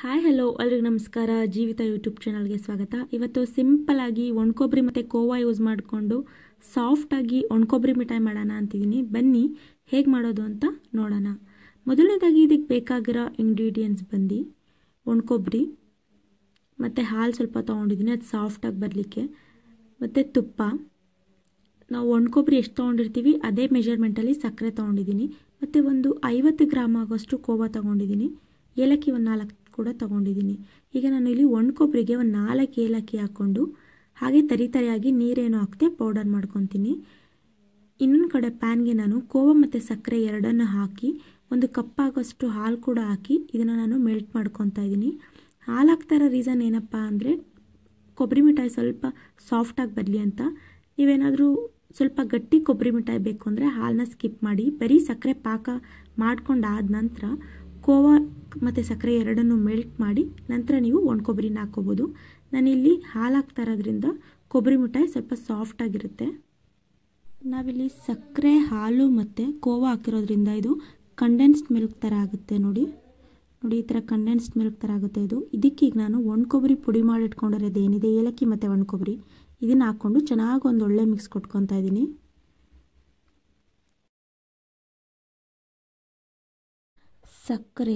hi hello ಎಲ್ರಿಗೂ ನಮಸ್ಕಾರ ಜೀವಿತ ಯೂಟ್ಯೂಬ್ ಚಾನಲ್ಗೆ ಸ್ವಾಗತ ಇವತ್ತು ಸಿಂಪಲ್ಲಾಗಿ ಒಣ್ಕೊಬ್ಬರಿ ಮತ್ತು ಕೋವಾ ಯೂಸ್ ಮಾಡಿಕೊಂಡು ಸಾಫ್ಟಾಗಿ ಒಣಕೊಬ್ಬರಿ ಮಿಠಾಯಿ ಮಾಡೋಣ ಅಂತಿದ್ದೀನಿ ಬನ್ನಿ ಹೇಗೆ ಮಾಡೋದು ಅಂತ ನೋಡೋಣ ಮೊದಲನೇದಾಗಿ ಇದಕ್ಕೆ ಬೇಕಾಗಿರೋ ಇಂಗ್ರೀಡಿಯೆಂಟ್ಸ್ ಬಂದು ಕೊಬ್ಬರಿ ಮತ್ತು ಹಾಲು ಸ್ವಲ್ಪ ತೊಗೊಂಡಿದ್ದೀನಿ ಅದು ಸಾಫ್ಟಾಗಿ ಬರಲಿಕ್ಕೆ ಮತ್ತು ತುಪ್ಪ ನಾವು ಕೊಬ್ಬರಿ ಎಷ್ಟು ತೊಗೊಂಡಿರ್ತೀವಿ ಅದೇ ಮೆಜರ್ಮೆಂಟಲ್ಲಿ ಸಕ್ಕರೆ ತೊಗೊಂಡಿದ್ದೀನಿ ಮತ್ತು ಒಂದು ಐವತ್ತು ಗ್ರಾಮ್ ಆಗೋಷ್ಟು ಕೋವಾ ತೊಗೊಂಡಿದ್ದೀನಿ ಏಲಕ್ಕಿ ಒಂದು ನಾಲ್ಕು ಕೂಡ ತಗೊಂಡಿದ್ದೀನಿ ಈಗ ನಾನು ಇಲ್ಲಿ ಒಣ ಕೊಬ್ಬರಿಗೆ ಒಂದು ನಾಲ್ಕು ಏಲಕ್ಕಿ ಹಾಕ್ಕೊಂಡು ಹಾಗೆ ತರಿತರಿಯಾಗಿ ನೀರೇನು ಹಾಕ್ತೆ ಪೌಡರ್ ಮಾಡ್ಕೊತೀನಿ ಇನ್ನೊಂದು ಕಡೆ ಪ್ಯಾನ್ಗೆ ನಾನು ಕೋವ ಮತ್ತು ಸಕ್ಕರೆ ಎರಡನ್ನು ಹಾಕಿ ಒಂದು ಕಪ್ಪಾಗೋಷ್ಟು ಹಾಲು ಕೂಡ ಹಾಕಿ ಇದನ್ನು ನಾನು ಮೆಲ್ಟ್ ಮಾಡ್ಕೊತಾ ಇದ್ದೀನಿ ಹಾಲು ಹಾಕ್ತಾ ರೀಸನ್ ಏನಪ್ಪ ಅಂದರೆ ಕೊಬ್ಬರಿ ಮಿಠಾಯಿ ಸ್ವಲ್ಪ ಸಾಫ್ಟಾಗಿ ಬರಲಿ ಅಂತ ನೀವೇನಾದರೂ ಸ್ವಲ್ಪ ಗಟ್ಟಿ ಕೊಬ್ಬರಿ ಮಿಠಾಯಿ ಬೇಕು ಅಂದರೆ ಹಾಲನ್ನ ಸ್ಕಿಪ್ ಮಾಡಿ ಬರೀ ಸಕ್ಕರೆ ಪಾಕ ಮಾಡ್ಕೊಂಡಾದ ನಂತರ ಕೋವಾ ಮತ್ತು ಸಕ್ಕರೆ ಎರಡನ್ನೂ ಮೆಲ್ಟ್ ಮಾಡಿ ನಂತರ ನೀವು ಒಣ ಕೊಬ್ಬರಿನ ಹಾಕ್ಕೋಬೋದು ನಾನಿಲ್ಲಿ ಹಾಲು ಹಾಕ್ತಾ ಇರೋದ್ರಿಂದ ಕೊಬ್ಬರಿ ಮಿಠಾಯಿ ಸ್ವಲ್ಪ ಸಾಫ್ಟಾಗಿರುತ್ತೆ ನಾವಿಲ್ಲಿ ಸಕ್ಕರೆ ಹಾಲು ಮತ್ತು ಕೋವಾ ಹಾಕಿರೋದ್ರಿಂದ ಇದು ಕಂಡೆನ್ಸ್ಡ್ ಮಿಲ್ಕ್ ಥರ ಆಗುತ್ತೆ ನೋಡಿ ನೋಡಿ ಈ ಥರ ಕಂಡೆನ್ಸ್ಡ್ ಮಿಲ್ಕ್ ಥರ ಆಗುತ್ತೆ ಇದು ಇದಕ್ಕೀಗ ನಾನು ಒಣ ಕೊಬ್ಬರಿ ಪುಡಿ ಇಟ್ಕೊಂಡಿರೋದು ಏನಿದೆ ಏಲಕ್ಕಿ ಮತ್ತು ಒಣ ಕೊಬ್ಬರಿ ಇದನ್ನು ಹಾಕ್ಕೊಂಡು ಚೆನ್ನಾಗಿ ಒಂದು ಒಳ್ಳೆ ಮಿಕ್ಸ್ ಕೊಟ್ಕೊತಾ ಇದ್ದೀನಿ ಸಕ್ಕರೆ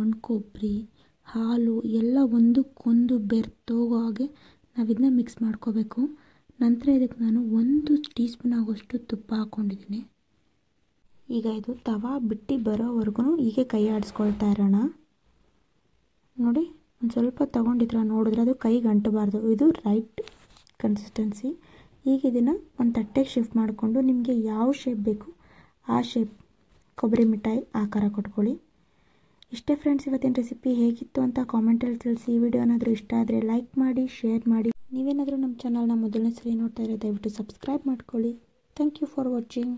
ಒಣ ಕೊಬ್ಬರಿ ಹಾಲು ಎಲ್ಲ ಒಂದಕ್ಕೊಂದು ಬೆರೆತೋಗೋ ಹಾಗೆ ನಾವಿದನ್ನ ಮಿಕ್ಸ್ ಮಾಡ್ಕೋಬೇಕು ನಂತರ ಇದಕ್ಕೆ ನಾನು ಒಂದು ಟೀ ಸ್ಪೂನ್ ಆಗೋಷ್ಟು ತುಪ್ಪ ಹಾಕ್ಕೊಂಡಿದ್ದೀನಿ ಈಗ ಇದು ತವಾ ಬಿಟ್ಟು ಬರೋವರೆಗೂ ಹೀಗೆ ಕೈ ಆಡಿಸ್ಕೊಳ್ತಾ ಇರೋಣ ನೋಡಿ ಒಂದು ಸ್ವಲ್ಪ ತೊಗೊಂಡಿದ್ರೆ ನೋಡಿದ್ರೆ ಅದು ಕೈ ಗಂಟಬಾರ್ದು ಇದು ರೈಟ್ ಕನ್ಸಿಸ್ಟೆನ್ಸಿ ಈಗ ಇದನ್ನು ಒಂದು ತಟ್ಟೆಗೆ ಶಿಫ್ಟ್ ಮಾಡಿಕೊಂಡು ನಿಮಗೆ ಯಾವ ಶೇಪ್ ಬೇಕು ಆ ಶೇಪ್ ಕೊಬ್ಬರಿ ಮಿಠಾಯಿ ಆಕಾರ ಕೊಟ್ಕೊಳ್ಳಿ ಇಷ್ಟೇ ಫ್ರೆಂಡ್ಸ್ ಇವತ್ತಿನ ರೆಸಿಪಿ ಹೇಗಿತ್ತು ಅಂತ ಕಾಮೆಂಟಲ್ಲಿ ತಿಳಿಸಿ ಈ ವಿಡಿಯೋ ಏನಾದರೂ ಇಷ್ಟ ಆದರೆ ಲೈಕ್ ಮಾಡಿ ಶೇರ್ ಮಾಡಿ ನೀವೇನಾದರೂ ನಮ್ಮ ಚಾನಲ್ನ ಮೊದಲನೇ ಸರಿ ನೋಡ್ತಾ ಇರೋ ದಯವಿಟ್ಟು ಸಬ್ಸ್ಕ್ರೈಬ್ ಮಾಡ್ಕೊಳ್ಳಿ ಥ್ಯಾಂಕ್ ಯು ಫಾರ್ ವಾಚಿಂಗ್